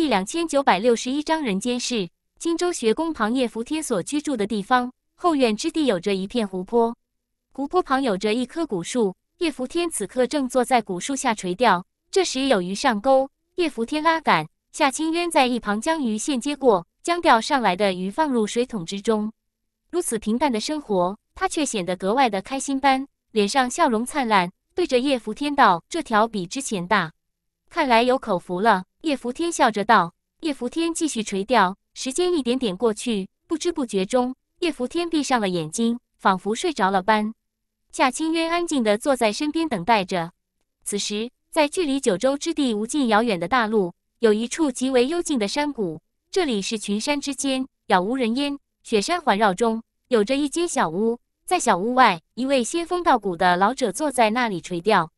第两千九百六十一章人间事。荆州学宫旁，叶福天所居住的地方后院之地，有着一片湖泊。湖泊旁有着一棵古树，叶福天此刻正坐在古树下垂钓。这时有鱼上钩，叶福天拉杆，夏清渊在一旁将鱼线接过，将钓上来的鱼放入水桶之中。如此平淡的生活，他却显得格外的开心般，脸上笑容灿烂，对着叶福天道：“这条比之前大，看来有口福了。”叶福天笑着道：“叶福天继续垂钓，时间一点点过去，不知不觉中，叶福天闭上了眼睛，仿佛睡着了般。”夏清渊安静的坐在身边等待着。此时，在距离九州之地无尽遥远的大陆，有一处极为幽静的山谷，这里是群山之间，杳无人烟，雪山环绕中，有着一间小屋。在小屋外，一位仙风道骨的老者坐在那里垂钓。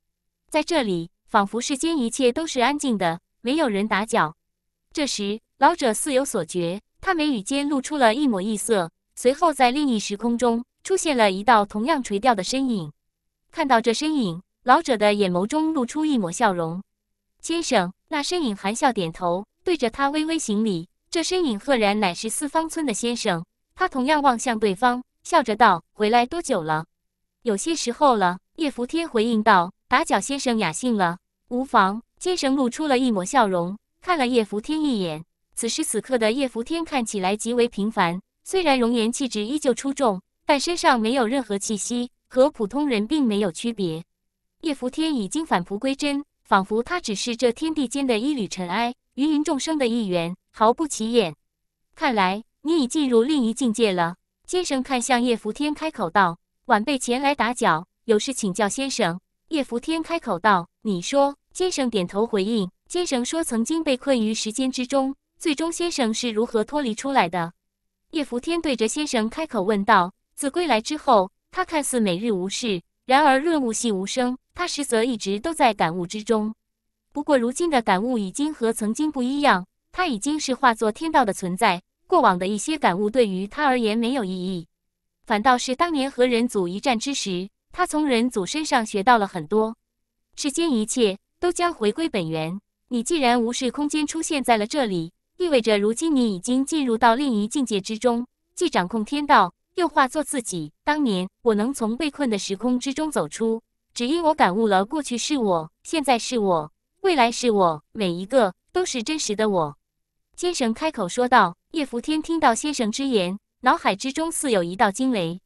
在这里，仿佛世间一切都是安静的。没有人打搅。这时，老者似有所觉，他眉宇间露出了一抹异色。随后，在另一时空中出现了一道同样垂钓的身影。看到这身影，老者的眼眸中露出一抹笑容。先生，那身影含笑点头，对着他微微行礼。这身影赫然乃是四方村的先生。他同样望向对方，笑着道：“回来多久了？”有些时候了。叶扶天回应道：“打搅先生雅兴了，无妨。”先生露出了一抹笑容，看了叶拂天一眼。此时此刻的叶拂天看起来极为平凡，虽然容颜气质依旧出众，但身上没有任何气息，和普通人并没有区别。叶拂天已经返璞归真，仿佛他只是这天地间的一缕尘埃，芸芸众生的一员，毫不起眼。看来你已进入另一境界了。先生看向叶拂天，开口道：“晚辈前来打搅，有事请教先生。”叶伏天开口道：“你说。”先生点头回应。先生说：“曾经被困于时间之中，最终先生是如何脱离出来的？”叶伏天对着先生开口问道：“自归来之后，他看似每日无事，然而润物细无声，他实则一直都在感悟之中。不过如今的感悟已经和曾经不一样，他已经是化作天道的存在。过往的一些感悟对于他而言没有意义，反倒是当年和人祖一战之时。”他从人祖身上学到了很多，世间一切都将回归本源。你既然无视空间出现在了这里，意味着如今你已经进入到另一境界之中，既掌控天道，又化作自己。当年我能从被困的时空之中走出，只因我感悟了过去是我，现在是我，未来是我，每一个都是真实的我。先生开口说道。叶伏天听到先生之言，脑海之中似有一道惊雷：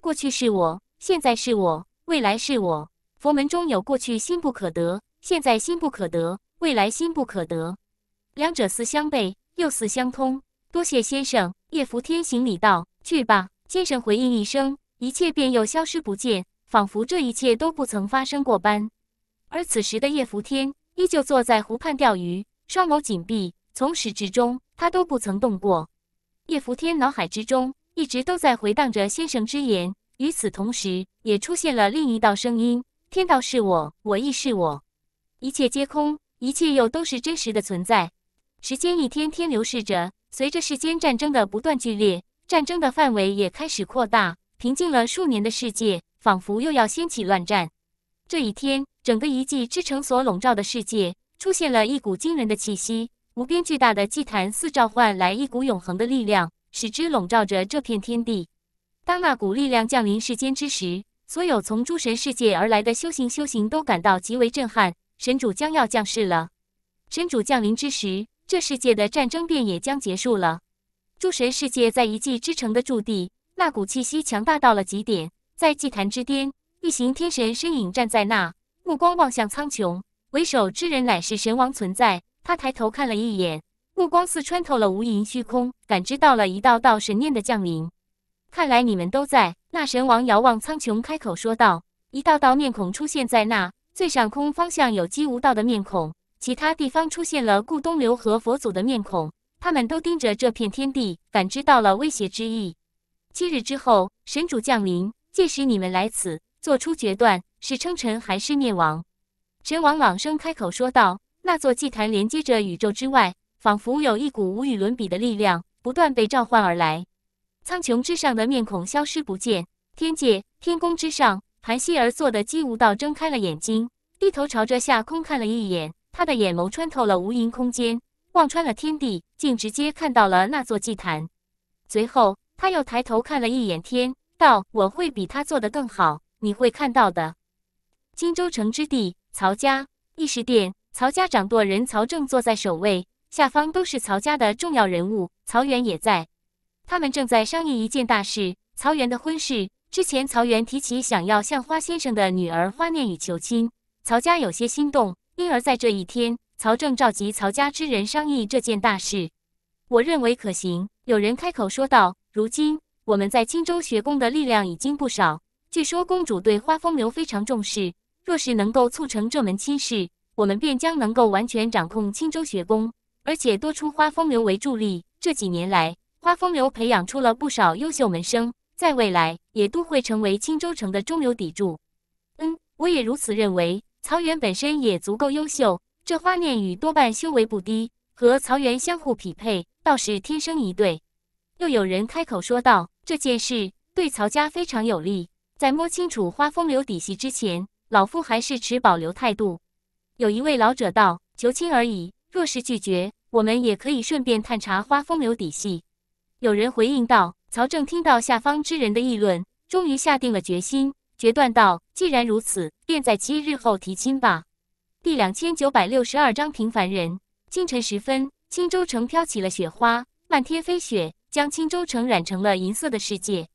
过去是我。现在是我，未来是我。佛门中有过去心不可得，现在心不可得，未来心不可得。两者似相悖，又似相通。多谢先生，叶福天行礼道：“去吧。”先生回应一声，一切便又消失不见，仿佛这一切都不曾发生过般。而此时的叶福天依旧坐在湖畔钓鱼，双眸紧闭，从始至终他都不曾动过。叶福天脑海之中一直都在回荡着先生之言。与此同时，也出现了另一道声音：“天道是我，我亦是我，一切皆空，一切又都是真实的存在。”时间一天天流逝着，随着世间战争的不断剧烈，战争的范围也开始扩大。平静了数年的世界，仿佛又要掀起乱战。这一天，整个遗迹之城所笼罩的世界，出现了一股惊人的气息。无边巨大的祭坛似召唤来一股永恒的力量，使之笼罩着这片天地。当那股力量降临世间之时，所有从诸神世界而来的修行修行都感到极为震撼。神主将要降世了。神主降临之时，这世界的战争便也将结束了。诸神世界在遗迹之城的驻地，那股气息强大到了极点。在祭坛之巅，一行天神身影站在那，目光望向苍穹。为首之人乃是神王存在，他抬头看了一眼，目光似穿透了无垠虚空，感知到了一道道神念的降临。看来你们都在。那神王遥望苍穹，开口说道：“一道道面孔出现在那最上空方向，有机无道的面孔；其他地方出现了顾东流和佛祖的面孔。他们都盯着这片天地，感知到了威胁之意。七日之后，神主降临，届时你们来此做出决断：是称臣还是灭亡？”神王朗声开口说道：“那座祭坛连接着宇宙之外，仿佛有一股无与伦比的力量不断被召唤而来。”苍穹之上的面孔消失不见，天界天宫之上盘膝而坐的姬无道睁开了眼睛，低头朝着下空看了一眼，他的眼眸穿透了无垠空间，望穿了天地，竟直接看到了那座祭坛。随后，他又抬头看了一眼天，道：“我会比他做的更好，你会看到的。”荆州城之地，曹家议事殿，曹家长舵人曹正坐在首位，下方都是曹家的重要人物，曹元也在。他们正在商议一件大事——曹元的婚事。之前，曹元提起想要向花先生的女儿花念雨求亲，曹家有些心动，因而在这一天，曹正召集曹家之人商议这件大事。我认为可行。有人开口说道：“如今我们在青州学宫的力量已经不少，据说公主对花风流非常重视，若是能够促成这门亲事，我们便将能够完全掌控青州学宫，而且多出花风流为助力。这几年来。”花风流培养出了不少优秀门生，在未来也都会成为青州城的中流砥柱。嗯，我也如此认为。曹元本身也足够优秀，这花念雨多半修为不低，和曹元相互匹配，倒是天生一对。又有人开口说道：“这件事对曹家非常有利，在摸清楚花风流底细之前，老夫还是持保留态度。”有一位老者道：“求亲而已，若是拒绝，我们也可以顺便探查花风流底细。”有人回应道：“曹正听到下方之人的议论，终于下定了决心，决断道：既然如此，便在七日后提亲吧。”第两千九百六十二章平凡人。清晨时分，青州城飘起了雪花，漫天飞雪将青州城染成了银色的世界。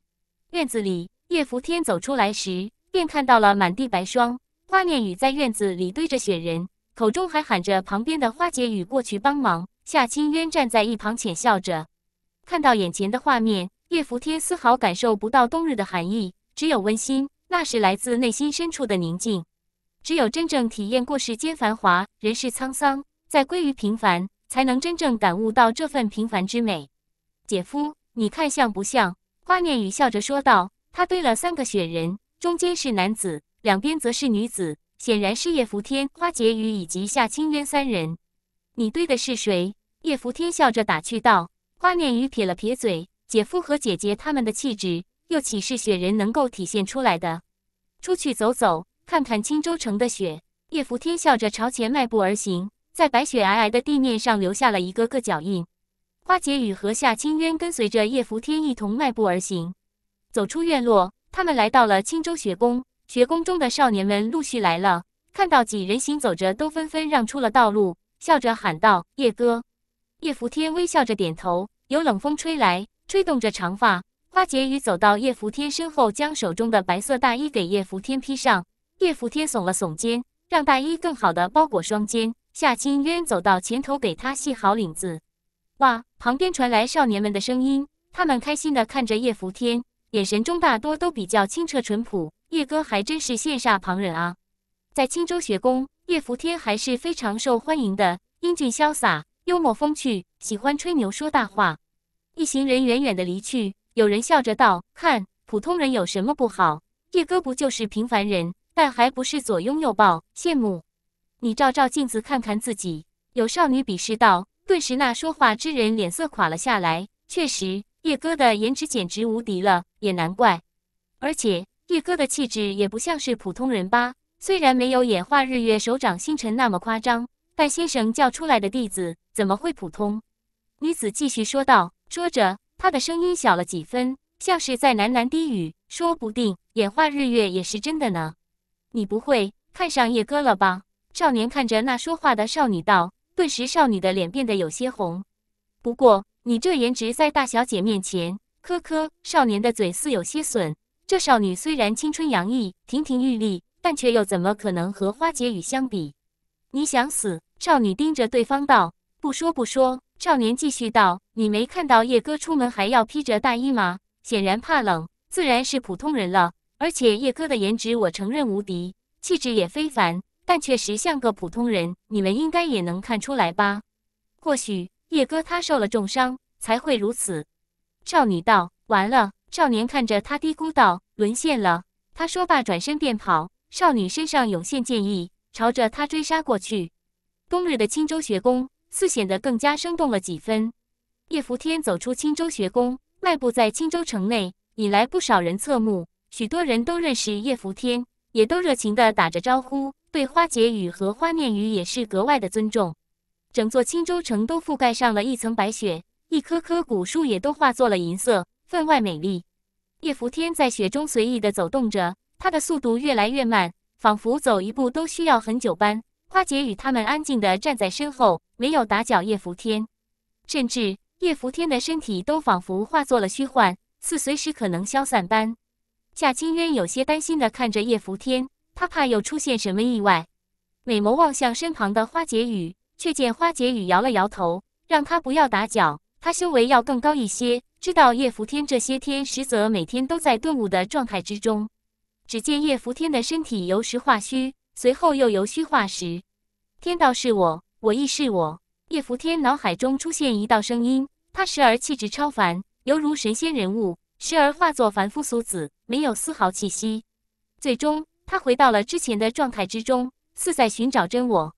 院子里，叶福天走出来时，便看到了满地白霜。花念雨在院子里堆着雪人，口中还喊着旁边的花解语过去帮忙。夏清渊站在一旁浅笑着。看到眼前的画面，叶福天丝毫感受不到冬日的寒意，只有温馨。那是来自内心深处的宁静。只有真正体验过世间繁华、人世沧桑，再归于平凡，才能真正感悟到这份平凡之美。姐夫，你看像不像？花念雨笑着说道。他堆了三个雪人，中间是男子，两边则是女子，显然是叶福天、花解语以及夏清渊三人。你堆的是谁？叶福天笑着打趣道。花念雨撇了撇嘴，姐夫和姐姐他们的气质又岂是雪人能够体现出来的？出去走走，看看青州城的雪。叶扶天笑着朝前迈步而行，在白雪皑皑的地面上留下了一个个脚印。花解与和夏清渊跟随着叶扶天一同迈步而行，走出院落，他们来到了青州学宫。学宫中的少年们陆续来了，看到几人行走着，都纷纷让出了道路，笑着喊道：“叶哥。”叶福天微笑着点头。有冷风吹来，吹动着长发。花解语走到叶福天身后，将手中的白色大衣给叶福天披上。叶福天耸了耸肩，让大衣更好的包裹双肩。夏清渊走到前头，给他系好领子。哇，旁边传来少年们的声音，他们开心地看着叶福天，眼神中大多都比较清澈淳朴。叶哥还真是羡煞旁人啊！在青州学宫，叶福天还是非常受欢迎的，英俊潇洒。幽默风趣，喜欢吹牛说大话。一行人远远地离去，有人笑着道：“看普通人有什么不好？叶哥不就是平凡人，但还不是左拥右抱，羡慕你？照照镜子，看看自己。”有少女鄙视道。顿时，那说话之人脸色垮了下来。确实，叶哥的颜值简直无敌了，也难怪。而且，叶哥的气质也不像是普通人吧？虽然没有演化日月手掌星辰那么夸张。范先生叫出来的弟子怎么会普通？女子继续说道，说着她的声音小了几分，像是在喃喃低语：“说不定演化日月也是真的呢。”你不会看上叶哥了吧？少年看着那说话的少女道，顿时少女的脸变得有些红。不过你这颜值在大小姐面前，呵呵。少年的嘴似有些损，这少女虽然青春洋溢、亭亭玉立，但却又怎么可能和花解语相比？你想死？少女盯着对方道：“不说不说。”少年继续道：“你没看到叶哥出门还要披着大衣吗？显然怕冷，自然是普通人了。而且叶哥的颜值我承认无敌，气质也非凡，但确实像个普通人。你们应该也能看出来吧？或许叶哥他受了重伤，才会如此。”少女道：“完了。”少年看着他低咕道：“沦陷了。”他说罢转身便跑，少女身上涌现剑意，朝着他追杀过去。冬日的青州学宫似显得更加生动了几分。叶伏天走出青州学宫，迈步在青州城内，引来不少人侧目。许多人都认识叶伏天，也都热情地打着招呼，对花解语和花面雨也是格外的尊重。整座青州城都覆盖上了一层白雪，一棵棵古树也都化作了银色，分外美丽。叶伏天在雪中随意地走动着，他的速度越来越慢，仿佛走一步都需要很久般。花姐与他们安静地站在身后，没有打搅叶福天，甚至叶福天的身体都仿佛化作了虚幻，似随时可能消散般。夏清渊有些担心地看着叶福天，他怕又出现什么意外。美眸望向身旁的花姐雨，却见花姐雨摇了摇头，让他不要打搅。他修为要更高一些，知道叶福天这些天实则每天都在顿悟的状态之中。只见叶福天的身体由实化虚。随后又由虚化实，天道是我，我亦是我。叶拂天脑海中出现一道声音，他时而气质超凡，犹如神仙人物；时而化作凡夫俗子，没有丝毫气息。最终，他回到了之前的状态之中，似在寻找真我。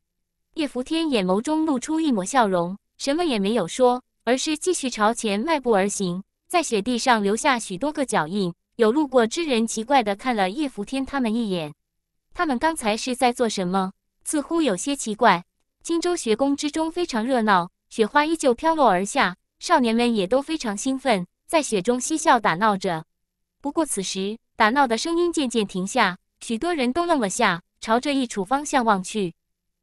叶拂天眼眸中露出一抹笑容，什么也没有说，而是继续朝前迈步而行，在雪地上留下许多个脚印。有路过之人奇怪地看了叶拂天他们一眼。他们刚才是在做什么？似乎有些奇怪。荆州学宫之中非常热闹，雪花依旧飘落而下，少年们也都非常兴奋，在雪中嬉笑打闹着。不过此时打闹的声音渐渐停下，许多人都愣了下，朝着一处方向望去。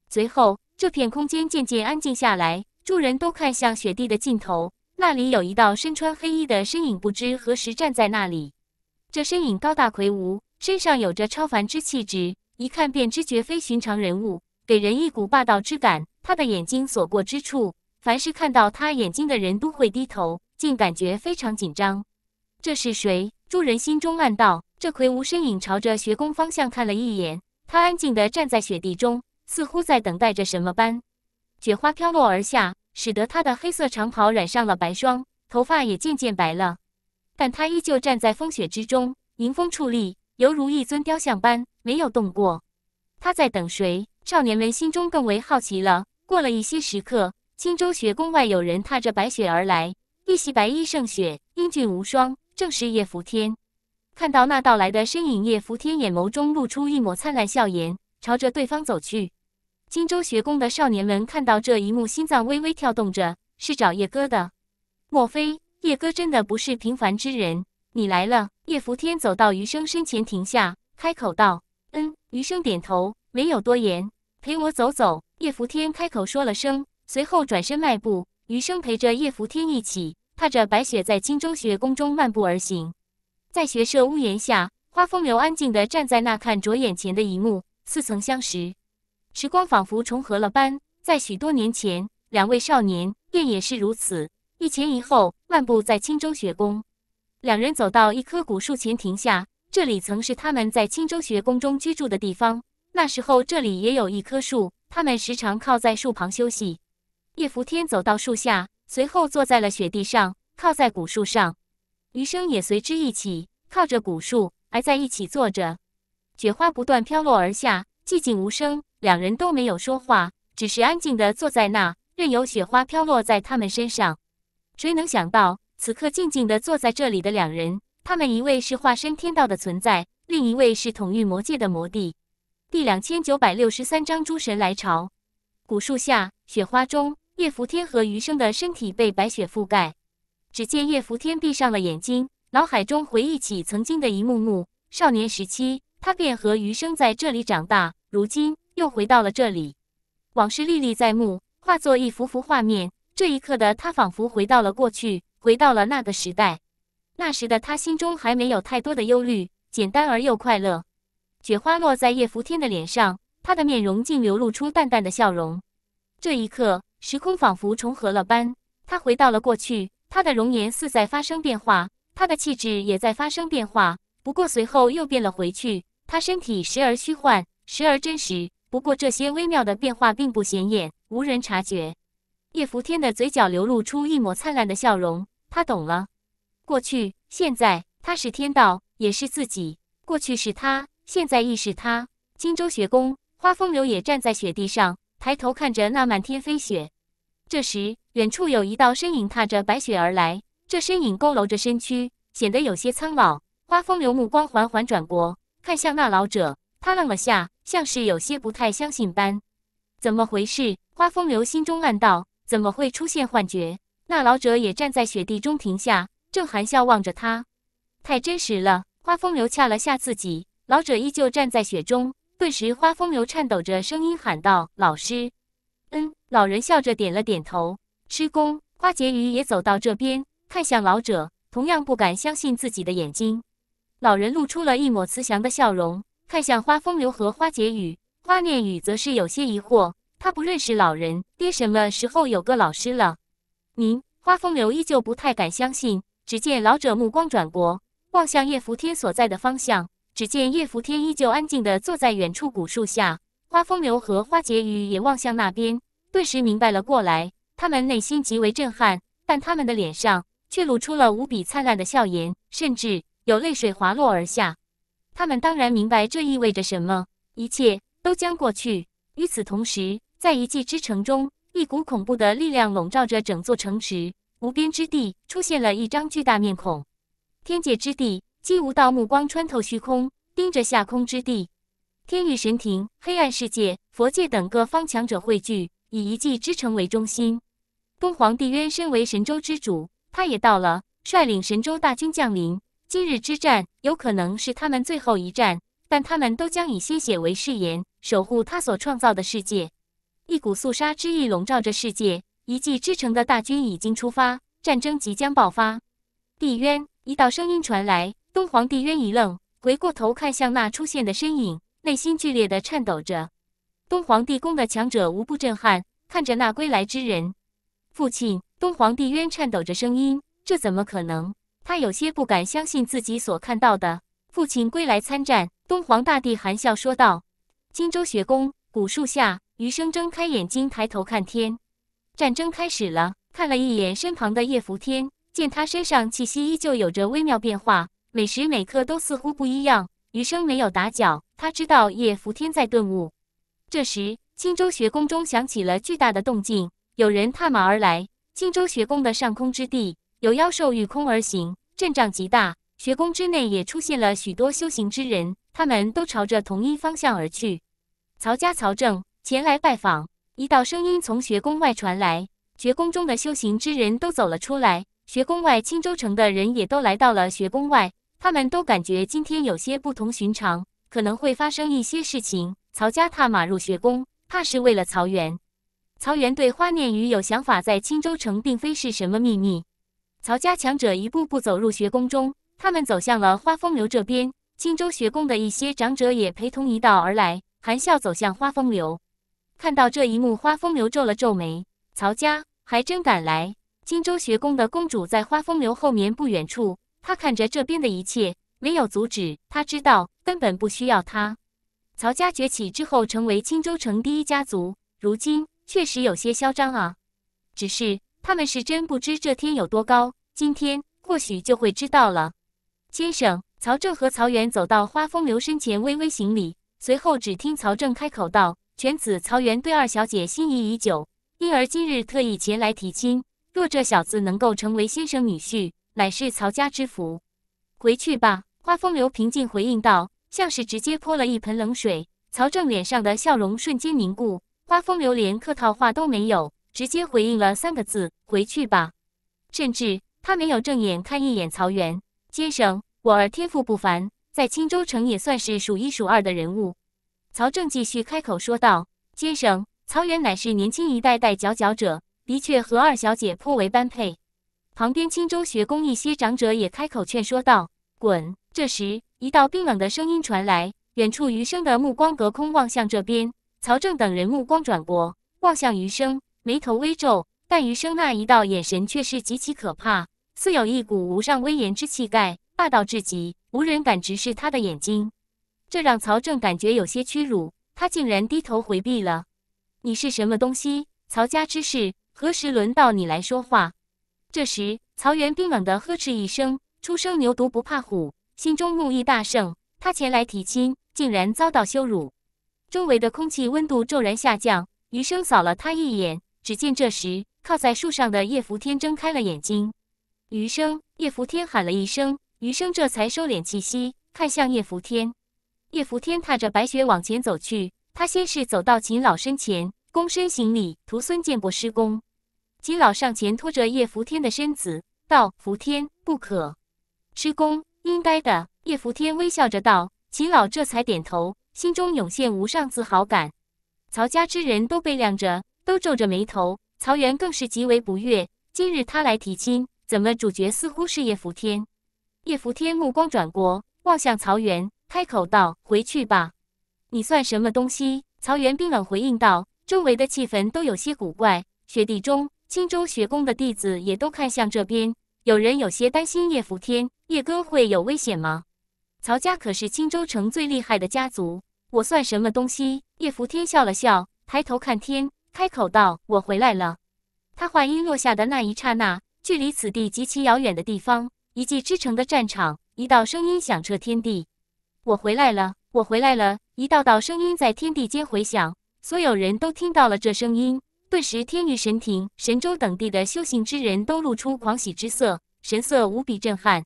随后，这片空间渐渐安静下来，众人都看向雪地的尽头，那里有一道身穿黑衣的身影，不知何时站在那里。这身影高大魁梧。身上有着超凡之气质，一看便知绝非寻常人物，给人一股霸道之感。他的眼睛所过之处，凡是看到他眼睛的人都会低头，竟感觉非常紧张。这是谁？诸人心中暗道。这魁梧身影朝着学宫方向看了一眼，他安静地站在雪地中，似乎在等待着什么般。雪花飘落而下，使得他的黑色长袍染上了白霜，头发也渐渐白了。但他依旧站在风雪之中，迎风矗立。犹如一尊雕像般没有动过，他在等谁？少年们心中更为好奇了。过了一些时刻，青州学宫外有人踏着白雪而来，一袭白衣胜雪，英俊无双，正是叶伏天。看到那到来的身影，叶伏天眼眸中露出一抹灿烂笑颜，朝着对方走去。青州学宫的少年们看到这一幕，心脏微微跳动着，是找叶哥的？莫非叶哥真的不是平凡之人？你来了，叶拂天走到余生身前停下，开口道：“嗯。”余生点头，没有多言。陪我走走，叶拂天开口说了声，随后转身迈步。余生陪着叶拂天一起踏着白雪在青州学宫中漫步而行。在学舍屋檐下，花风流安静地站在那，看着眼前的一幕，似曾相识。时光仿佛重合了般，在许多年前，两位少年便也是如此，一前一后漫步在青州学宫。两人走到一棵古树前停下，这里曾是他们在青州学宫中居住的地方。那时候，这里也有一棵树，他们时常靠在树旁休息。叶伏天走到树下，随后坐在了雪地上，靠在古树上。余生也随之一起，靠着古树挨在一起坐着。雪花不断飘落而下，寂静无声，两人都没有说话，只是安静地坐在那，任由雪花飘落在他们身上。谁能想到？此刻静静地坐在这里的两人，他们一位是化身天道的存在，另一位是统御魔界的魔帝。第两千九百六十三章诸神来朝。古树下，雪花中，叶福天和余生的身体被白雪覆盖。只见叶福天闭上了眼睛，脑海中回忆起曾经的一幕幕。少年时期，他便和余生在这里长大，如今又回到了这里。往事历历在目，化作一幅幅画面。这一刻的他仿佛回到了过去。回到了那个时代，那时的他心中还没有太多的忧虑，简单而又快乐。雪花落在叶福天的脸上，他的面容竟流露出淡淡的笑容。这一刻，时空仿佛重合了般，他回到了过去。他的容颜似在发生变化，他的气质也在发生变化。不过随后又变了回去，他身体时而虚幻，时而真实。不过这些微妙的变化并不显眼，无人察觉。叶伏天的嘴角流露出一抹灿烂的笑容，他懂了。过去、现在，他是天道，也是自己；过去是他，现在亦是他。荆州学宫，花风流也站在雪地上，抬头看着那漫天飞雪。这时，远处有一道身影踏着白雪而来，这身影佝偻着身躯，显得有些苍老。花风流目光缓缓转过，看向那老者，他愣了下，像是有些不太相信般。怎么回事？花风流心中暗道。怎么会出现幻觉？那老者也站在雪地中停下，正含笑望着他。太真实了！花风流掐了下自己，老者依旧站在雪中。顿时，花风流颤抖着声音喊道：“老师。”“嗯。”老人笑着点了点头。师公，花结语也走到这边，看向老者，同样不敢相信自己的眼睛。老人露出了一抹慈祥的笑容，看向花风流和花结语，花念雨则是有些疑惑。他不认识老人爹，什么时候有个老师了？您花风流依旧不太敢相信。只见老者目光转过，望向叶福天所在的方向。只见叶福天依旧安静的坐在远处古树下。花风流和花杰语也望向那边，顿时明白了过来。他们内心极为震撼，但他们的脸上却露出了无比灿烂的笑颜，甚至有泪水滑落而下。他们当然明白这意味着什么，一切都将过去。与此同时。在遗迹之城中，一股恐怖的力量笼罩着整座城池。无边之地出现了一张巨大面孔。天界之地，姬无道目光穿透虚空，盯着下空之地。天域神庭、黑暗世界、佛界等各方强者汇聚，以一迹之城为中心。东皇帝渊身为神州之主，他也到了，率领神州大军降临。今日之战有可能是他们最后一战，但他们都将以鲜血为誓言，守护他所创造的世界。一股肃杀之意笼罩着世界，一骑之城的大军已经出发，战争即将爆发。帝渊，一道声音传来。东皇帝渊一愣，回过头看向那出现的身影，内心剧烈的颤抖着。东皇帝宫的强者无不震撼，看着那归来之人。父亲，东皇帝渊颤抖着声音，这怎么可能？他有些不敢相信自己所看到的。父亲归来参战。东皇大帝含笑说道：“荆州学宫古树下。”余生睁开眼睛，抬头看天，战争开始了。看了一眼身旁的叶拂天，见他身上气息依旧有着微妙变化，每时每刻都似乎不一样。余生没有打搅，他知道叶拂天在顿悟。这时，青州学宫中响起了巨大的动静，有人踏马而来。青州学宫的上空之地，有妖兽御空而行，阵仗极大。学宫之内也出现了许多修行之人，他们都朝着同一方向而去。曹家，曹正。前来拜访，一道声音从学宫外传来，学宫中的修行之人都走了出来。学宫外青州城的人也都来到了学宫外，他们都感觉今天有些不同寻常，可能会发生一些事情。曹家踏马入学宫，怕是为了曹元。曹元对花念雨有想法，在青州城并非是什么秘密。曹家强者一步步走入学宫中，他们走向了花风流这边。青州学宫的一些长者也陪同一道而来，含笑走向花风流。看到这一幕，花风流皱了皱眉。曹家还真敢来！青州学宫的公主在花风流后面不远处，她看着这边的一切，没有阻止。她知道根本不需要她。曹家崛起之后，成为青州城第一家族，如今确实有些嚣张啊。只是他们是真不知这天有多高，今天或许就会知道了。先生，曹正和曹元走到花风流身前，微微行礼，随后只听曹正开口道。犬子曹元对二小姐心仪已久，因而今日特意前来提亲。若这小子能够成为先生女婿，乃是曹家之福。回去吧。花风流平静回应道，像是直接泼了一盆冷水。曹正脸上的笑容瞬间凝固。花风流连客套话都没有，直接回应了三个字：回去吧。甚至他没有正眼看一眼曹元先生，我儿天赋不凡，在青州城也算是数一数二的人物。曹正继续开口说道：“先生，曹元乃是年轻一代代佼佼者，的确和二小姐颇为般配。”旁边青州学宫一些长者也开口劝说道：“滚！”这时，一道冰冷的声音传来，远处余生的目光隔空望向这边，曹正等人目光转过，望向余生，眉头微皱，但余生那一道眼神却是极其可怕，似有一股无上威严之气概，霸道至极，无人敢直视他的眼睛。这让曹正感觉有些屈辱，他竟然低头回避了。你是什么东西？曹家之事何时轮到你来说话？这时，曹元冰冷的呵斥一声：“初生牛犊不怕虎。”心中怒意大盛。他前来提亲，竟然遭到羞辱。周围的空气温度骤然下降。余生扫了他一眼，只见这时靠在树上的叶福天睁开了眼睛。余生，叶福天喊了一声，余生这才收敛气息，看向叶福天。叶福天踏着白雪往前走去，他先是走到秦老身前，躬身行礼：“徒孙见过师公。”秦老上前拖着叶福天的身子，道：“福天，不可。”“师公，应该的。”叶福天微笑着道。秦老这才点头，心中涌现无上自豪感。曹家之人都被晾着，都皱着眉头。曹元更是极为不悦。今日他来提亲，怎么主角似乎是叶福天？叶福天目光转过，望向曹元。开口道：“回去吧，你算什么东西？”曹元冰冷回应道。周围的气氛都有些古怪。雪地中，青州学宫的弟子也都看向这边，有人有些担心叶伏天、叶哥会有危险吗？曹家可是青州城最厉害的家族，我算什么东西？叶伏天笑了笑，抬头看天，开口道：“我回来了。”他话音落下的那一刹那，距离此地极其遥远的地方，一骑之城的战场，一道声音响彻天地。我回来了，我回来了！一道道声音在天地间回响，所有人都听到了这声音。顿时，天域神庭、神州等地的修行之人都露出狂喜之色，神色无比震撼。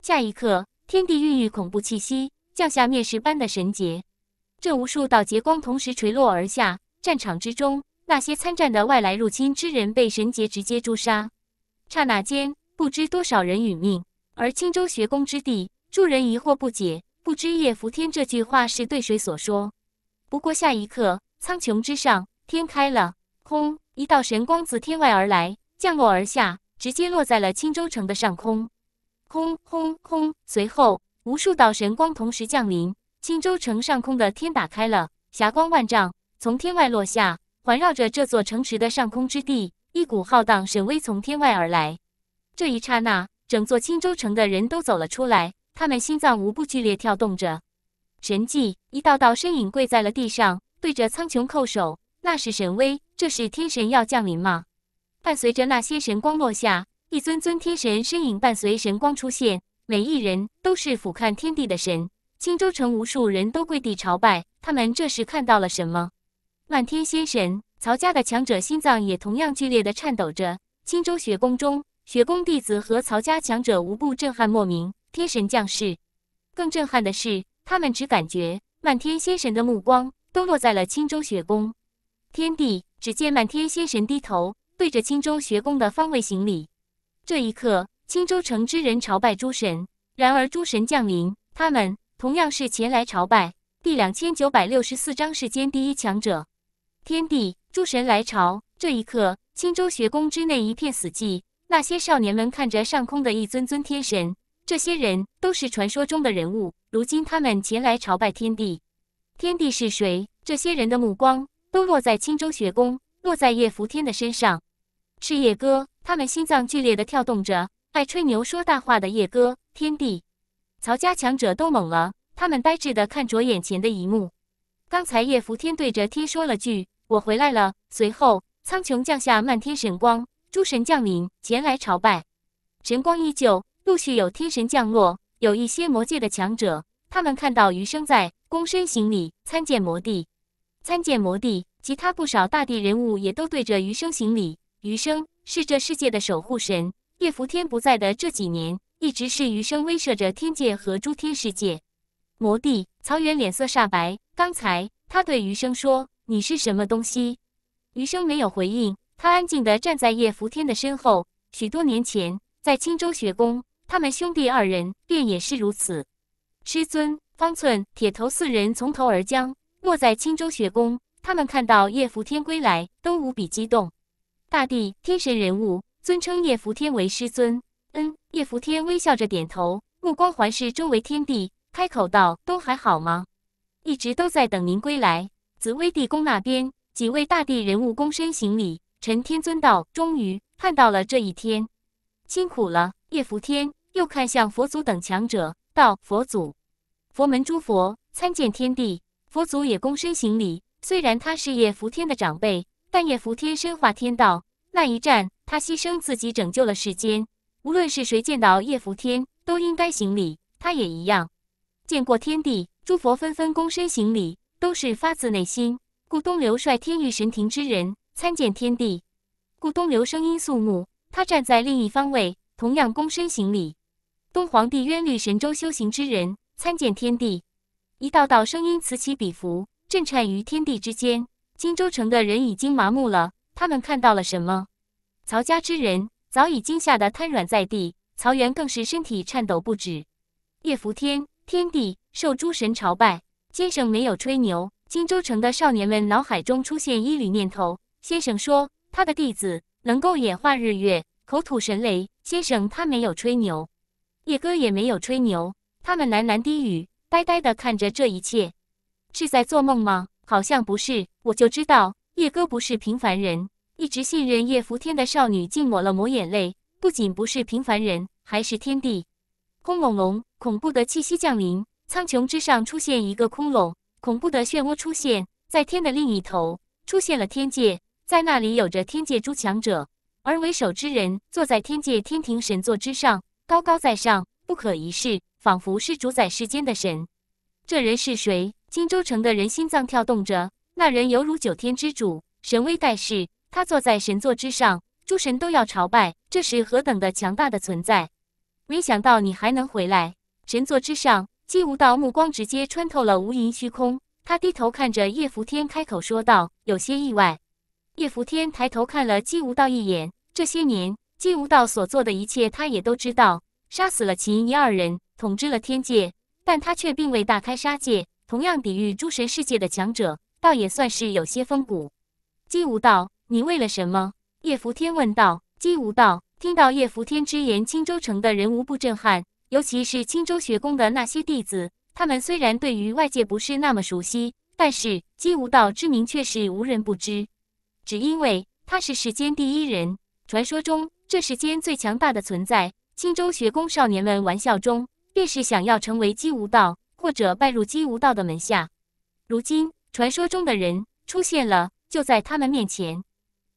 下一刻，天地孕育恐怖气息，降下灭世般的神劫。这无数道劫光同时垂落而下，战场之中，那些参战的外来入侵之人被神劫直接诛杀。刹那间，不知多少人殒命。而青州学宫之地，众人疑惑不解。不知叶拂天这句话是对谁所说。不过下一刻，苍穹之上，天开了，轰！一道神光自天外而来，降落而下，直接落在了青州城的上空。轰轰轰！随后，无数道神光同时降临青州城上空的天，打开了，霞光万丈，从天外落下，环绕着这座城池的上空之地。一股浩荡神威从天外而来。这一刹那，整座青州城的人都走了出来。他们心脏无不剧烈跳动着，神迹，一道道身影跪在了地上，对着苍穹叩首。那是神威，这是天神要降临吗？伴随着那些神光落下，一尊尊天神身影伴随神光出现，每一人都是俯瞰天地的神。青州城无数人都跪地朝拜，他们这是看到了什么？漫天仙神，曹家的强者心脏也同样剧烈的颤抖着。青州学宫中，学宫弟子和曹家强者无不震撼莫名。天神降世，更震撼的是，他们只感觉漫天仙神的目光都落在了青州学宫。天帝只见漫天仙神低头对着青州学宫的方位行礼。这一刻，青州城之人朝拜诸神，然而诸神降临，他们同样是前来朝拜。第两千九百六十四章世间第一强者。天帝诸神来朝，这一刻，青州学宫之内一片死寂。那些少年们看着上空的一尊尊天神。这些人都是传说中的人物，如今他们前来朝拜天帝。天帝是谁？这些人的目光都落在青州学宫，落在叶伏天的身上。赤叶哥，他们心脏剧烈的跳动着。爱吹牛说大话的叶哥，天帝。曹家强者都懵了，他们呆滞的看着眼前的一幕。刚才叶伏天对着天说了句：“我回来了。”随后，苍穹降下漫天神光，诸神降临，前来朝拜。神光依旧。陆续有天神降落，有一些魔界的强者，他们看到余生在躬身行礼，参见魔帝，参见魔帝。其他不少大地人物也都对着余生行礼。余生是这世界的守护神。叶伏天不在的这几年，一直是余生威慑着天界和诸天世界。魔帝曹元脸色煞白，刚才他对余生说：“你是什么东西？”余生没有回应，他安静地站在叶伏天的身后。许多年前，在青州学宫。他们兄弟二人便也是如此。师尊、方寸、铁头四人从头而将，落在青州学宫。他们看到叶扶天归来，都无比激动。大帝、天神人物尊称叶扶天为师尊。嗯，叶扶天微笑着点头，目光环视周围天地，开口道：“都还好吗？一直都在等您归来。”紫薇帝宫那边几位大帝人物躬身行礼。陈天尊道：“终于盼到了这一天，辛苦了，叶扶天。”又看向佛祖等强者，道：“佛祖，佛门诸佛参见天地。”佛祖也躬身行礼。虽然他是叶福天的长辈，但叶福天身化天道那一战，他牺牲自己拯救了世间。无论是谁见到叶福天，都应该行礼，他也一样。见过天地，诸佛纷纷躬身行礼，都是发自内心。顾东流率天域神庭之人参见天地。顾东流声音肃穆，他站在另一方位，同样躬身行礼。东皇帝渊律神州修行之人，参见天地。一道道声音此起彼伏，震颤于天地之间。荆州城的人已经麻木了，他们看到了什么？曹家之人早已惊吓得瘫软在地，曹元更是身体颤抖不止。叶伏天，天地受诸神朝拜。先生没有吹牛。荆州城的少年们脑海中出现一缕念头：先生说他的弟子能够演化日月，口吐神雷。先生他没有吹牛。叶哥也没有吹牛，他们喃喃低语，呆呆的看着这一切，是在做梦吗？好像不是，我就知道叶哥不是平凡人。一直信任叶伏天的少女，竟抹了抹眼泪。不仅不是平凡人，还是天帝。轰隆隆，恐怖的气息降临，苍穹之上出现一个空窿，恐怖的漩涡出现，在天的另一头出现了天界，在那里有着天界诸强者，而为首之人坐在天界天庭神座之上。高高在上，不可一世，仿佛是主宰世间的神。这人是谁？荆州城的人心脏跳动着。那人犹如九天之主，神威盖世。他坐在神座之上，诸神都要朝拜。这是何等的强大的存在！没想到你还能回来。神座之上，姬无道目光直接穿透了无垠虚空。他低头看着叶伏天，开口说道：“有些意外。”叶伏天抬头看了姬无道一眼，这些年。姬无道所做的一切，他也都知道。杀死了秦一二人，统治了天界，但他却并未大开杀戒，同样抵御诸神世界的强者，倒也算是有些风骨。姬无道，你为了什么？叶拂天问道。姬无道听到叶拂天之言，青州城的人无不震撼，尤其是青州学宫的那些弟子，他们虽然对于外界不是那么熟悉，但是姬无道之名却是无人不知，只因为他是世间第一人，传说中。这世间最强大的存在，青州学宫少年们玩笑中便是想要成为姬无道，或者拜入姬无道的门下。如今传说中的人出现了，就在他们面前。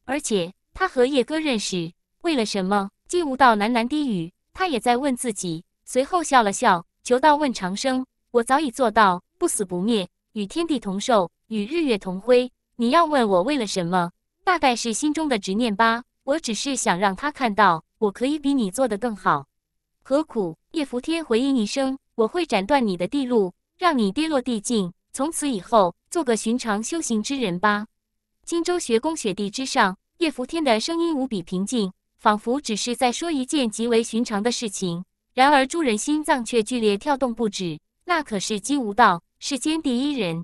而且他和叶哥认识，为了什么？姬无道喃喃低语，他也在问自己。随后笑了笑：“求道问长生，我早已做到不死不灭，与天地同寿，与日月同辉。你要问我为了什么？大概是心中的执念吧。”我只是想让他看到，我可以比你做得更好，何苦？叶伏天回应一声：“我会斩断你的地路，让你跌落地境，从此以后做个寻常修行之人吧。”荆州学宫雪地之上，叶伏天的声音无比平静，仿佛只是在说一件极为寻常的事情。然而，诸人心脏却剧烈跳动不止。那可是姬无道，世间第一人。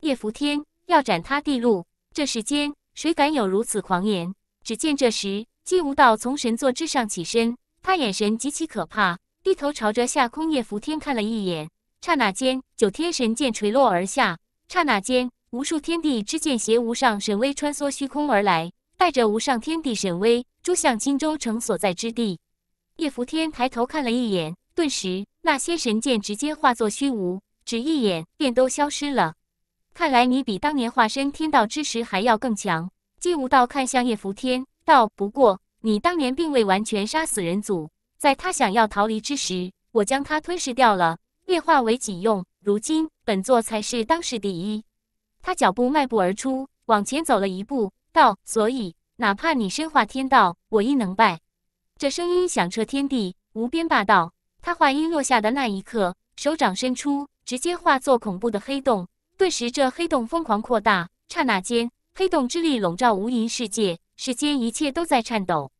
叶伏天要斩他地路，这世间谁敢有如此狂言？只见这时，姬无道从神座之上起身，他眼神极其可怕，低头朝着下空夜伏天看了一眼。刹那间，九天神剑垂落而下，刹那间，无数天地之剑、携无上神威穿梭虚空而来，带着无上天地神威，诸向荆州城所在之地。叶浮天抬头看了一眼，顿时那些神剑直接化作虚无，只一眼便都消失了。看来你比当年化身天道之时还要更强。姬无道看向叶拂天，道：“不过你当年并未完全杀死人祖，在他想要逃离之时，我将他吞噬掉了，炼化为己用。如今本座才是当时第一。”他脚步迈步而出，往前走了一步，道：“所以哪怕你身化天道，我亦能败。”这声音响彻天地，无边霸道。他话音落下的那一刻，手掌伸出，直接化作恐怖的黑洞，顿时这黑洞疯狂扩大，刹那间。黑洞之力笼罩无垠世界，世间一切都在颤抖，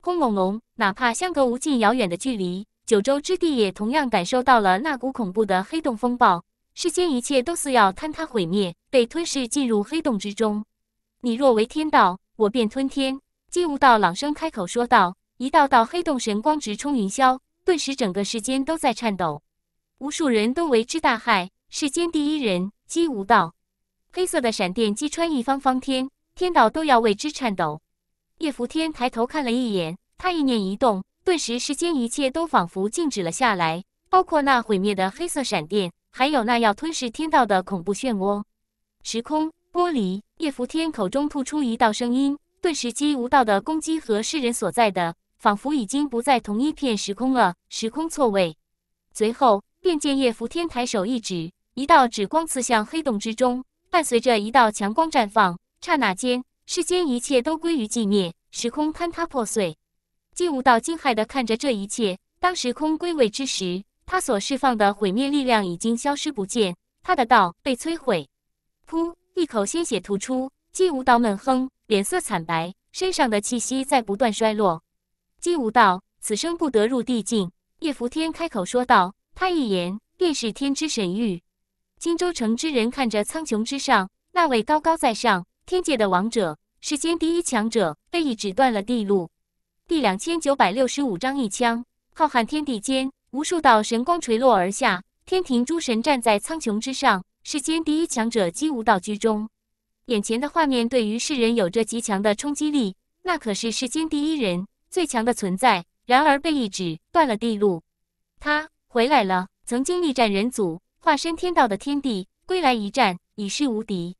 轰隆隆！哪怕相隔无尽遥远的距离，九州之地也同样感受到了那股恐怖的黑洞风暴，世间一切都似要坍塌毁灭，被吞噬进入黑洞之中。你若为天道，我便吞天。姬无道朗声开口说道，一道道黑洞神光直冲云霄，顿时整个世间都在颤抖，无数人都为之大骇。世间第一人，姬无道。黑色的闪电击穿一方方天，天道都要为之颤抖。叶拂天抬头看了一眼，他意念一动，顿时时间一切都仿佛静止了下来，包括那毁灭的黑色闪电，还有那要吞噬天道的恐怖漩涡。时空剥离，叶拂天口中吐出一道声音，顿时姬无道的攻击和世人所在的仿佛已经不在同一片时空了，时空错位。随后便见叶拂天抬手一指，一道指光刺向黑洞之中。伴随着一道强光绽放，刹那间，世间一切都归于寂灭，时空坍塌破碎。姬无道惊骇的看着这一切。当时空归位之时，他所释放的毁灭力量已经消失不见，他的道被摧毁。噗，一口鲜血吐出，姬无道闷哼，脸色惨白，身上的气息在不断衰落。姬无道，此生不得入地境。叶拂天开口说道，他一言便是天之神谕。荆州城之人看着苍穹之上那位高高在上天界的王者，世间第一强者，被一指断了地路。第两千九百六十五章一枪，浩瀚天地间，无数道神光垂落而下。天庭诸神站在苍穹之上，世间第一强者，姬无道居中。眼前的画面对于世人有着极强的冲击力，那可是世间第一人，最强的存在。然而被一指断了地路，他回来了，曾经力战人族。化身天道的天帝归来一战已是无敌。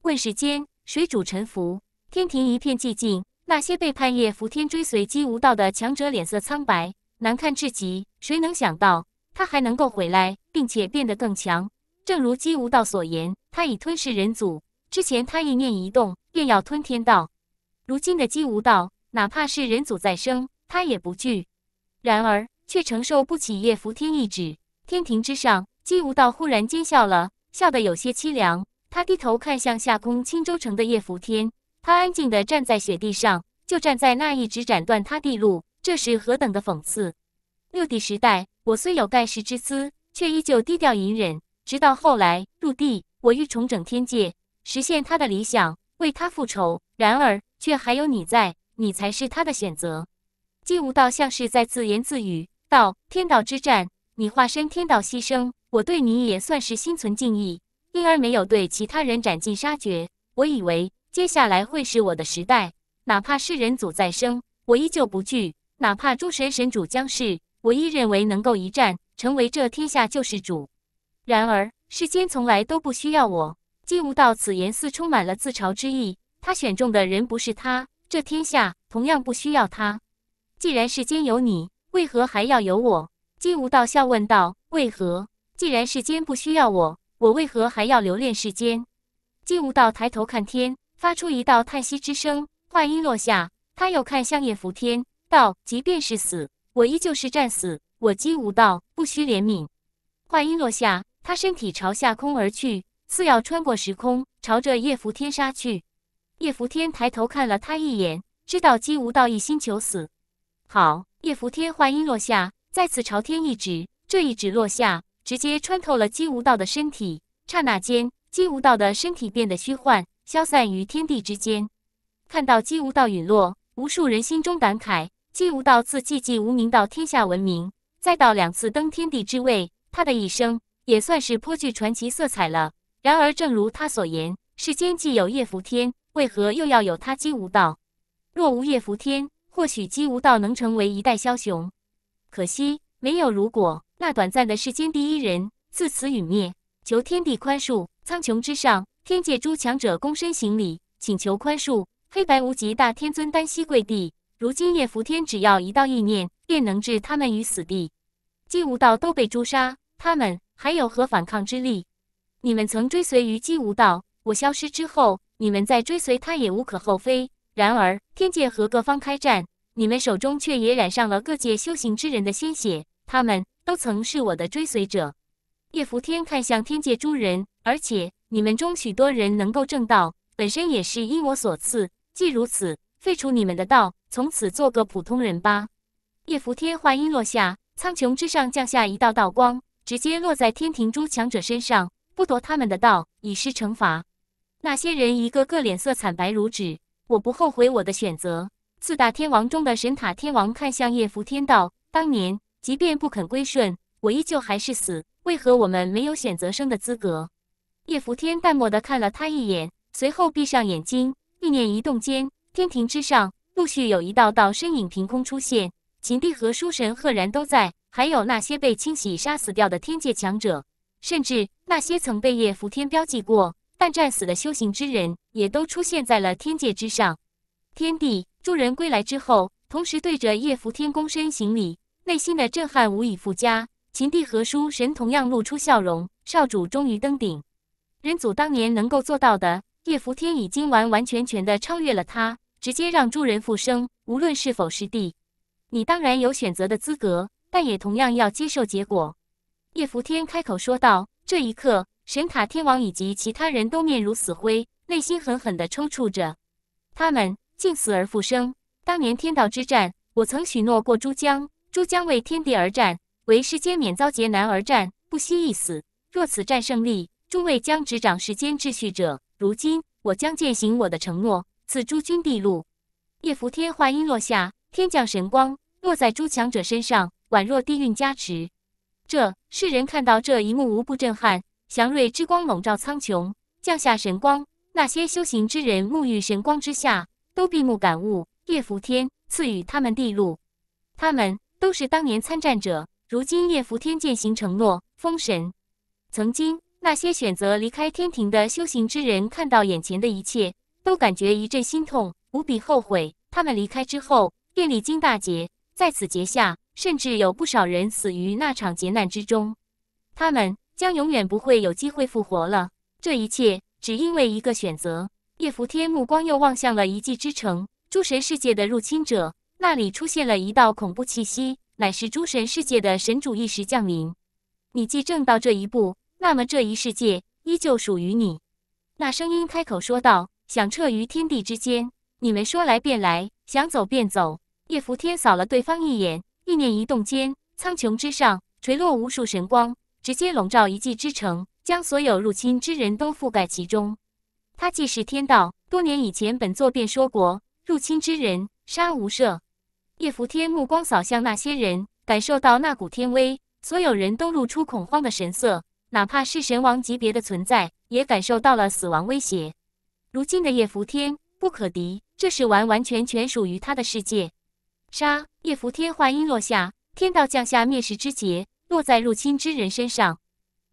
问世间谁主沉浮？天庭一片寂静。那些背叛叶伏天、追随姬无道的强者脸色苍白，难看至极。谁能想到他还能够回来，并且变得更强？正如姬无道所言，他已吞噬人族。之前他一念一动便要吞天道，如今的姬无道，哪怕是人族再生，他也不惧。然而，却承受不起叶伏天一指。天庭之上。姬无道忽然间笑了，笑得有些凄凉。他低头看向下空青州城的叶福天，他安静地站在雪地上，就站在那一直斩断他的路，这是何等的讽刺！六帝时代，我虽有盖世之姿，却依旧低调隐忍。直到后来入地，我欲重整天界，实现他的理想，为他复仇。然而，却还有你在，你才是他的选择。姬无道像是在自言自语道：“天道之战，你化身天道牺牲。”我对你也算是心存敬意，因而没有对其他人斩尽杀绝。我以为接下来会是我的时代，哪怕人祖再生，我依旧不惧；哪怕诸神神主将逝，我亦认为能够一战，成为这天下救世主。然而世间从来都不需要我。金无道此言似充满了自嘲之意。他选中的人不是他，这天下同样不需要他。既然世间有你，为何还要有我？金无道笑问道：“为何？”既然世间不需要我，我为何还要留恋世间？姬无道抬头看天，发出一道叹息之声。话音落下，他又看向叶拂天，道：“即便是死，我依旧是战死。我姬无道不需怜悯。”话音落下，他身体朝下空而去，似要穿过时空，朝着叶拂天杀去。叶拂天抬头看了他一眼，知道姬无道一心求死。好，叶拂天话音落下，再次朝天一指，这一指落下。直接穿透了姬无道的身体，刹那间，姬无道的身体变得虚幻，消散于天地之间。看到姬无道陨落，无数人心中感慨：姬无道自寂寂无名到天下闻名，再到两次登天地之位，他的一生也算是颇具传奇色彩了。然而，正如他所言，世间既有叶伏天，为何又要有他姬无道？若无叶伏天，或许姬无道能成为一代枭雄，可惜没有如果。那短暂的世间第一人自此陨灭，求天地宽恕。苍穹之上，天界诸强者躬身行礼，请求宽恕。黑白无极大天尊单膝跪地。如今叶拂天只要一道意念，便能置他们于死地。姬无道都被诛杀，他们还有何反抗之力？你们曾追随于姬无道，我消失之后，你们再追随他也无可厚非。然而天界和各方开战，你们手中却也染上了各界修行之人的鲜血。他们。都曾是我的追随者，叶福天看向天界诸人，而且你们中许多人能够正道，本身也是因我所赐。既如此，废除你们的道，从此做个普通人吧。叶福天话音落下，苍穹之上降下一道道光，直接落在天庭诸强者身上，不夺他们的道，以示惩罚。那些人一个个脸色惨白如纸，我不后悔我的选择。四大天王中的神塔天王看向叶福天道：“当年。”即便不肯归顺，我依旧还是死。为何我们没有选择生的资格？叶拂天淡漠的看了他一眼，随后闭上眼睛，意念一动间，天庭之上陆续有一道道身影凭空出现。秦帝和书神赫然都在，还有那些被清洗杀死掉的天界强者，甚至那些曾被叶拂天标记过但战死的修行之人，也都出现在了天界之上。天帝诸人归来之后，同时对着叶拂天躬身行礼。内心的震撼无以复加，秦帝和书神同样露出笑容。少主终于登顶，人祖当年能够做到的，叶伏天已经完完全全的超越了他，直接让诸人复生。无论是否是地，你当然有选择的资格，但也同样要接受结果。叶伏天开口说道。这一刻，神卡天王以及其他人都面如死灰，内心狠狠的抽搐着。他们竟死而复生！当年天道之战，我曾许诺过珠江。诸将为天地而战，为世间免遭劫难而战，不惜一死。若此战胜利，诸位将执掌世间秩序者，如今我将践行我的承诺，赐诸君地禄。叶扶天话音落下，天降神光落在诸强者身上，宛若地运加持。这世人看到这一幕，无不震撼。祥瑞之光笼罩苍穹，降下神光，那些修行之人沐浴神光之下，都闭目感悟。叶扶天赐予他们地禄，他们。都是当年参战者，如今叶扶天践行承诺，封神。曾经那些选择离开天庭的修行之人，看到眼前的一切，都感觉一阵心痛，无比后悔。他们离开之后，便历经大劫，在此劫下，甚至有不少人死于那场劫难之中。他们将永远不会有机会复活了。这一切只因为一个选择。叶扶天目光又望向了一界之城，诸神世界的入侵者。那里出现了一道恐怖气息，乃是诸神世界的神主意识降临。你既正到这一步，那么这一世界依旧属于你。那声音开口说道，响彻于天地之间。你们说来便来，想走便走。叶伏天扫了对方一眼，意念一动间，苍穹之上垂落无数神光，直接笼罩一界之城，将所有入侵之人都覆盖其中。他既是天道，多年以前本座便说过，入侵之人杀无赦。叶伏天目光扫向那些人，感受到那股天威，所有人都露出恐慌的神色。哪怕是神王级别的存在，也感受到了死亡威胁。如今的叶伏天不可敌，这是完完全全属于他的世界。杀！叶伏天话音落下，天道降下灭世之劫，落在入侵之人身上。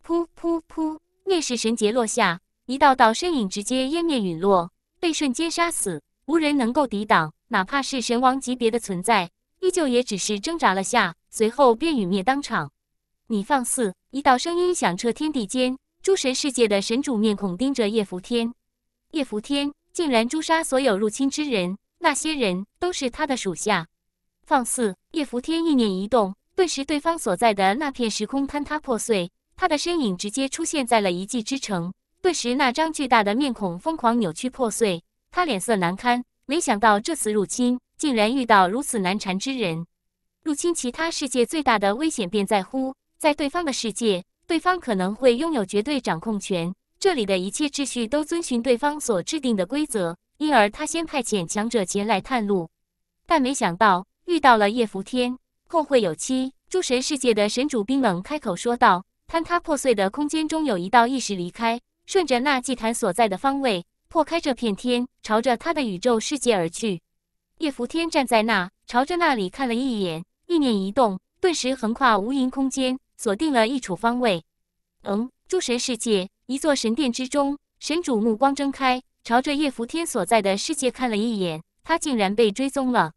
噗噗噗！灭世神劫落下，一道道身影直接湮灭陨落，被瞬间杀死。无人能够抵挡，哪怕是神王级别的存在，依旧也只是挣扎了下，随后便陨灭当场。你放肆！一道声音响彻天地间，诸神世界的神主面孔盯着叶伏天。叶伏天竟然诛杀所有入侵之人，那些人都是他的属下。放肆！叶伏天意念一动，顿时对方所在的那片时空坍塌破碎，他的身影直接出现在了一界之城。顿时，那张巨大的面孔疯狂扭曲破碎。他脸色难堪，没想到这次入侵竟然遇到如此难缠之人。入侵其他世界最大的危险便在乎在对方的世界，对方可能会拥有绝对掌控权，这里的一切秩序都遵循对方所制定的规则。因而他先派遣强者前来探路，但没想到遇到了叶拂天。后会有期，诸神世界的神主冰冷开口说道：“坍塌破碎的空间中有一道意识离开，顺着那祭坛所在的方位。”破开这片天，朝着他的宇宙世界而去。叶拂天站在那，朝着那里看了一眼，意念一动，顿时横跨无垠空间，锁定了一处方位。嗯，诸神世界，一座神殿之中，神主目光睁开，朝着叶拂天所在的世界看了一眼，他竟然被追踪了。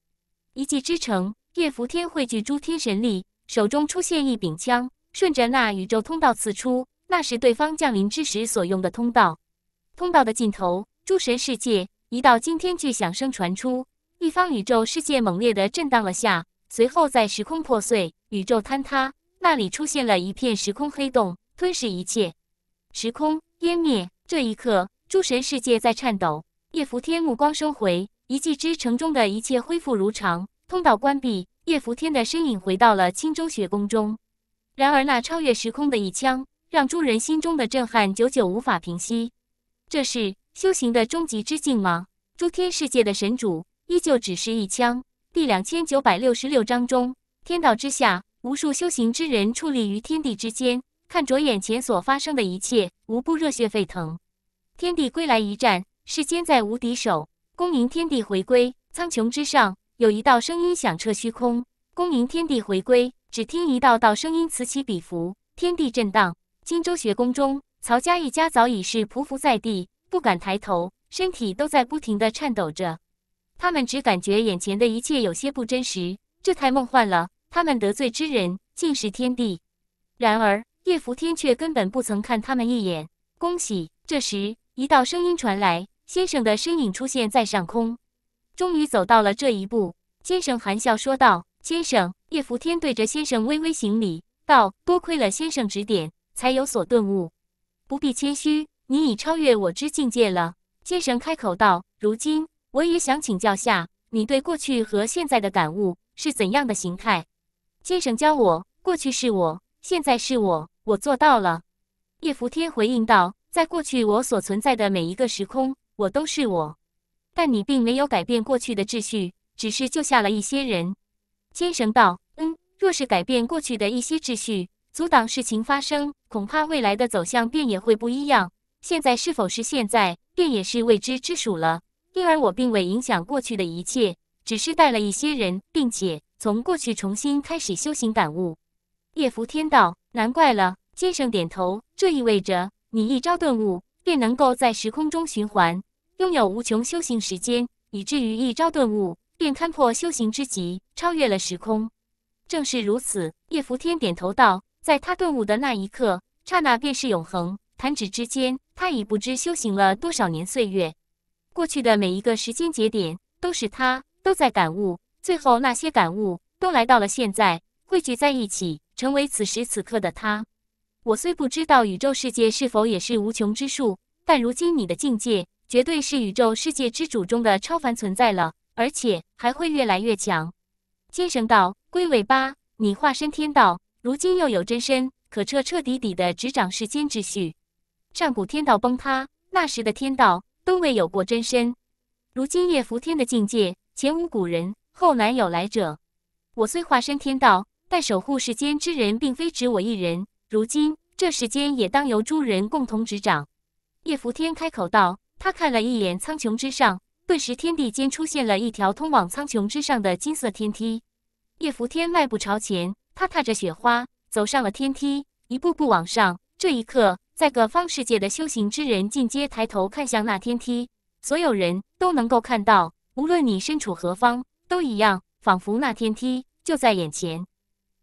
一技之成，叶拂天汇聚诸天神力，手中出现一柄枪，顺着那宇宙通道刺出。那是对方降临之时所用的通道。通道的尽头，诸神世界，一道惊天巨响声传出，一方宇宙世界猛烈的震荡了下，随后在时空破碎，宇宙坍塌，那里出现了一片时空黑洞，吞噬一切，时空湮灭。这一刻，诸神世界在颤抖。叶伏天目光收回，一迹之城中的一切恢复如常，通道关闭，叶伏天的身影回到了青州雪宫中。然而那超越时空的一枪，让诸人心中的震撼久久无法平息。这是修行的终极之境吗？诸天世界的神主依旧只是一枪。第两千九百六十六章中，天道之下，无数修行之人矗立于天地之间，看着眼前所发生的一切，无不热血沸腾。天地归来一战，世间再无敌手。恭迎天地回归，苍穹之上有一道声音响彻虚空。恭迎天地回归，只听一道道声音此起彼伏，天地震荡。荆州学宫中。曹家一家早已是匍匐在地，不敢抬头，身体都在不停的颤抖着。他们只感觉眼前的一切有些不真实，这太梦幻了。他们得罪之人竟是天地。然而叶伏天却根本不曾看他们一眼。恭喜！这时，一道声音传来，先生的身影出现在上空，终于走到了这一步。先生含笑说道：“先生，叶伏天对着先生微微行礼道：多亏了先生指点，才有所顿悟。”不必谦虚，你已超越我之境界了。剑神开口道：“如今我也想请教下，你对过去和现在的感悟是怎样的形态？”剑神教我，过去是我，现在是我，我做到了。叶扶天回应道：“在过去，我所存在的每一个时空，我都是我。但你并没有改变过去的秩序，只是救下了一些人。”千神道：“嗯，若是改变过去的一些秩序。”阻挡事情发生，恐怕未来的走向便也会不一样。现在是否是现在，便也是未知之数了。因而我并未影响过去的一切，只是带了一些人，并且从过去重新开始修行感悟。叶拂天道，难怪了。先生点头，这意味着你一朝顿悟，便能够在时空中循环，拥有无穷修行时间，以至于一朝顿悟便勘破修行之极，超越了时空。正是如此，叶拂天点头道。在他顿悟的那一刻，刹那便是永恒。弹指之间，他已不知修行了多少年岁月。过去的每一个时间节点，都是他都在感悟。最后那些感悟都来到了现在，汇聚在一起，成为此时此刻的他。我虽不知道宇宙世界是否也是无穷之数，但如今你的境界绝对是宇宙世界之主中的超凡存在了，而且还会越来越强。金生道，龟尾巴，你化身天道。如今又有真身，可彻彻底底的执掌世间秩序。上古天道崩塌，那时的天道都未有过真身。如今叶拂天的境界前无古人，后难有来者。我虽化身天道，但守护世间之人并非只我一人。如今这世间也当由诸人共同执掌。叶拂天开口道，他看了一眼苍穹之上，顿时天地间出现了一条通往苍穹之上的金色天梯。叶拂天迈步朝前。他踏着雪花走上了天梯，一步步往上。这一刻，在各方世界的修行之人进阶抬头看向那天梯，所有人都能够看到，无论你身处何方，都一样，仿佛那天梯就在眼前。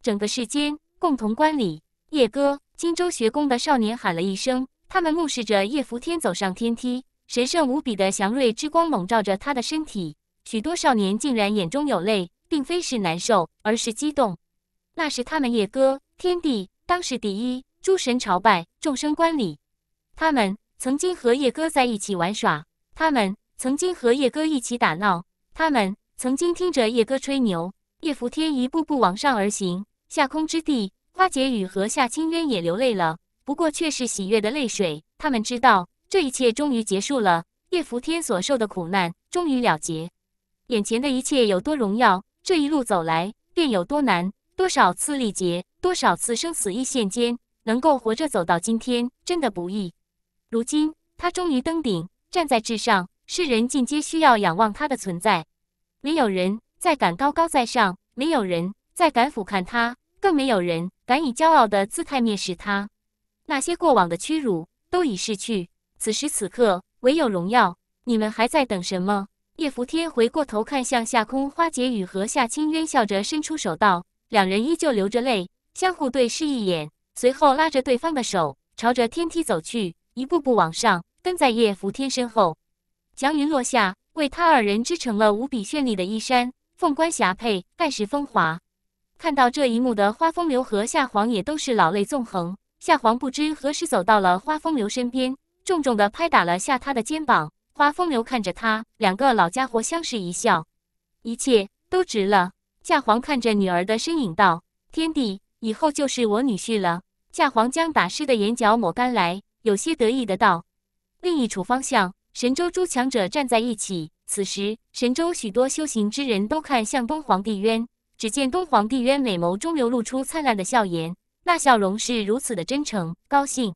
整个世间共同观礼。叶哥，荆州学宫的少年喊了一声，他们目视着叶福天走上天梯，神圣无比的祥瑞之光笼罩着他的身体，许多少年竟然眼中有泪，并非是难受，而是激动。那是他们叶哥，天地当时第一，诸神朝拜，众生观礼。他们曾经和叶哥在一起玩耍，他们曾经和叶哥一起打闹，他们曾经听着叶哥吹牛。叶伏天一步步往上而行，下空之地，花解语和夏清渊也流泪了，不过却是喜悦的泪水。他们知道这一切终于结束了，叶伏天所受的苦难终于了结。眼前的一切有多荣耀，这一路走来便有多难。多少次历劫，多少次生死一线间，能够活着走到今天，真的不易。如今他终于登顶，站在至上，世人尽皆需要仰望他的存在。没有人再敢高高在上，没有人再敢俯瞰他，更没有人敢以骄傲的姿态蔑视他。那些过往的屈辱都已逝去，此时此刻唯有荣耀。你们还在等什么？叶扶天回过头看向夏空花、解与和夏清渊，笑着伸出手道。两人依旧流着泪，相互对视一眼，随后拉着对方的手，朝着天梯走去，一步步往上，跟在叶拂天身后。祥云落下，为他二人织成了无比绚丽的衣衫，凤冠霞帔，盖世风华。看到这一幕的花风流和夏皇也都是老泪纵横。夏皇不知何时走到了花风流身边，重重的拍打了下他的肩膀。花风流看着他，两个老家伙相视一笑，一切都值了。夏皇看着女儿的身影，道：“天帝，以后就是我女婿了。”夏皇将打湿的眼角抹干来，有些得意的道。另一处方向，神州诸强者站在一起。此时，神州许多修行之人都看向东皇帝渊。只见东皇帝渊美眸中流露出灿烂的笑颜，那笑容是如此的真诚、高兴。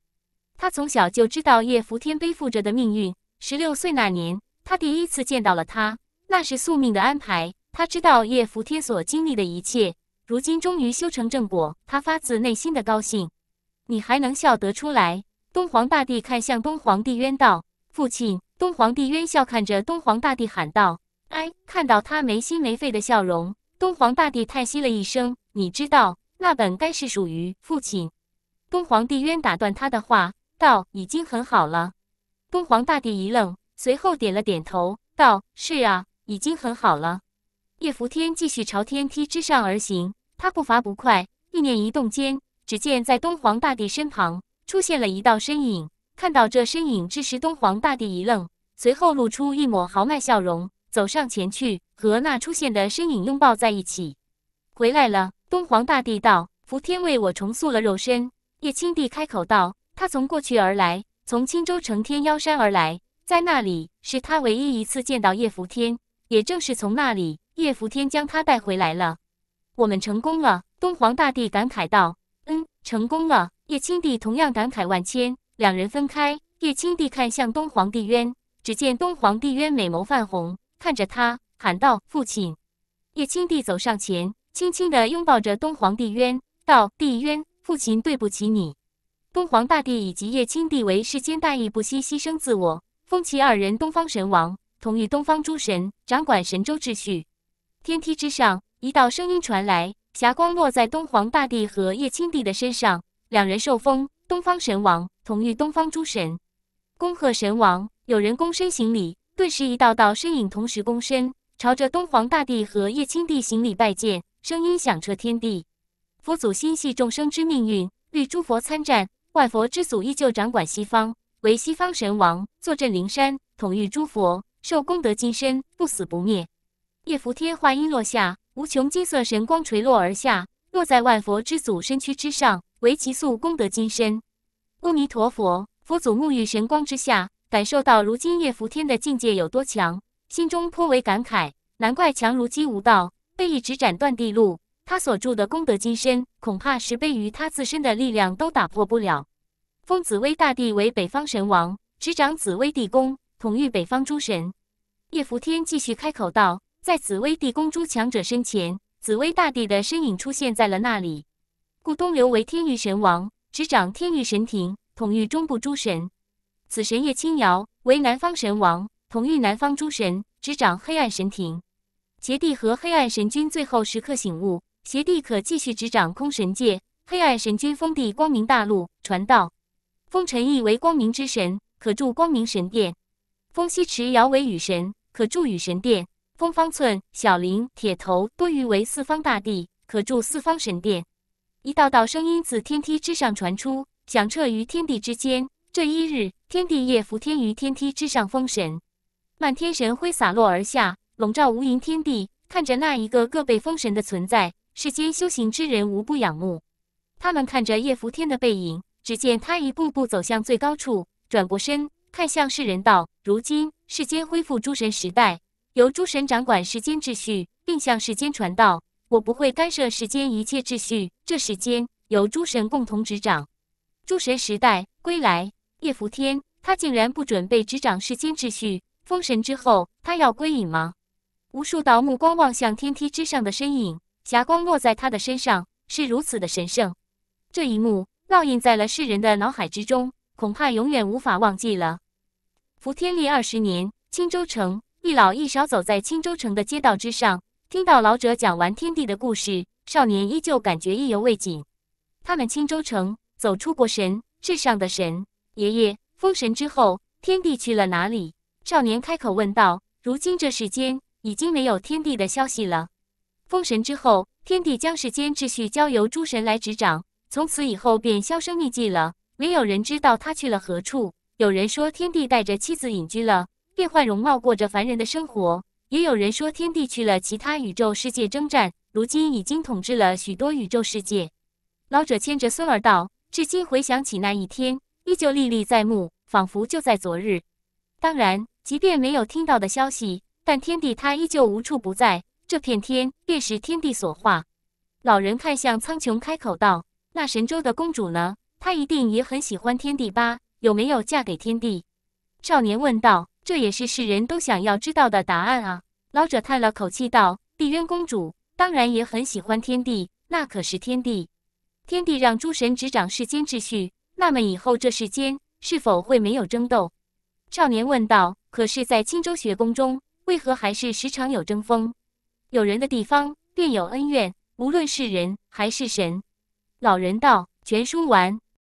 他从小就知道叶拂天背负着的命运。十六岁那年，他第一次见到了他，那是宿命的安排。他知道叶福天所经历的一切，如今终于修成正果，他发自内心的高兴。你还能笑得出来？东皇大帝看向东皇帝渊道：“父亲。”东皇帝渊笑看着东皇大帝喊道：“哎！”看到他没心没肺的笑容，东皇大帝叹息了一声：“你知道，那本该是属于父亲。”东皇帝渊打断他的话道：“已经很好了。”东皇大帝一愣，随后点了点头道：“是啊，已经很好了。”叶伏天继续朝天梯之上而行，他步伐不快，意念一动间，只见在东皇大帝身旁出现了一道身影。看到这身影之时，东皇大帝一愣，随后露出一抹豪迈笑容，走上前去和那出现的身影拥抱在一起。回来了，东皇大帝道：“伏天为我重塑了肉身。”叶青帝开口道：“他从过去而来，从青州成天妖山而来，在那里是他唯一一次见到叶伏天，也正是从那里。”叶伏天将他带回来了，我们成功了。东皇大帝感慨道：“嗯，成功了。”叶青帝同样感慨万千。两人分开，叶青帝看向东皇帝渊，只见东皇帝渊美眸泛红，看着他喊道：“父亲！”叶青帝走上前，轻轻的拥抱着东皇帝渊，道：“帝渊，父亲，对不起你。”东皇大帝以及叶青帝为世间大义不惜牺牲自我，封其二人东方神王，同御东方诸神，掌管神州秩序。天梯之上，一道声音传来，霞光落在东皇大帝和叶青帝的身上，两人受封东方神王，统御东方诸神。恭贺神王！有人躬身行礼，顿时一道道身影同时躬身，朝着东皇大帝和叶青帝行礼拜见，声音响彻天地。佛祖心系众生之命运，率诸佛参战，万佛之祖依旧掌管西方，为西方神王，坐镇灵山，统御诸佛，受功德金身，不死不灭。叶扶天话音落下，无穷金色神光垂落而下，落在万佛之祖身躯之上，为其塑功德金身。阿弥陀佛，佛祖沐浴神光之下，感受到如今叶扶天的境界有多强，心中颇为感慨。难怪强如姬无道被一指斩断地路，他所铸的功德金身，恐怕十倍于他自身的力量都打破不了。封紫薇大帝为北方神王，执掌紫薇帝宫，统御北方诸神。叶扶天继续开口道。在紫薇帝公诸强者身前，紫薇大帝的身影出现在了那里。故东流为天域神王，执掌天域神庭，统御中部诸神。此神叶青瑶为南方神王，统御南方诸神，执掌黑暗神庭。邪帝和黑暗神君最后时刻醒悟，邪帝可继续执掌空神界，黑暗神君封地光明大陆，传道。封尘意为光明之神，可助光明神殿。封西池瑶为雨神，可助雨神殿。风方寸、小林、铁头多余为四方大地，可住四方神殿。一道道声音自天梯之上传出，响彻于天地之间。这一日，天地夜伏天于天梯之上封神，漫天神辉洒落而下，笼罩无垠天地。看着那一个个被封神的存在，世间修行之人无不仰慕。他们看着夜伏天的背影，只见他一步步走向最高处，转过身看向世人道：“如今世间恢复诸神时代。”由诸神掌管时间秩序，并向世间传道。我不会干涉世间一切秩序。这时间由诸神共同执掌。诸神时代归来，叶伏天，他竟然不准备执掌世间秩序。封神之后，他要归隐吗？无数道目光望向天梯之上的身影，霞光落在他的身上，是如此的神圣。这一幕烙印在了世人的脑海之中，恐怕永远无法忘记了。伏天历二十年，青州城。一老一少走在青州城的街道之上，听到老者讲完天地的故事，少年依旧感觉意犹未尽。他们青州城走出过神，至上的神爷爷封神之后，天地去了哪里？少年开口问道。如今这世间已经没有天地的消息了。封神之后，天地将世间秩序交由诸神来执掌，从此以后便销声匿迹了，没有人知道他去了何处。有人说，天地带着妻子隐居了。变换容貌，过着凡人的生活。也有人说，天帝去了其他宇宙世界征战，如今已经统治了许多宇宙世界。老者牵着孙儿道：“至今回想起那一天，依旧历历在目，仿佛就在昨日。”当然，即便没有听到的消息，但天帝他依旧无处不在。这片天便是天帝所化。老人看向苍穹，开口道：“那神州的公主呢？她一定也很喜欢天帝吧？有没有嫁给天帝？”少年问道。这也是世人都想要知道的答案啊！老者叹了口气道：“帝渊公主当然也很喜欢天地，那可是天地。天地让诸神执掌世间秩序，那么以后这世间是否会没有争斗？”少年问道：“可是，在青州学宫中，为何还是时常有争锋？有人的地方便有恩怨，无论是人还是神。”老人道：“全书完。”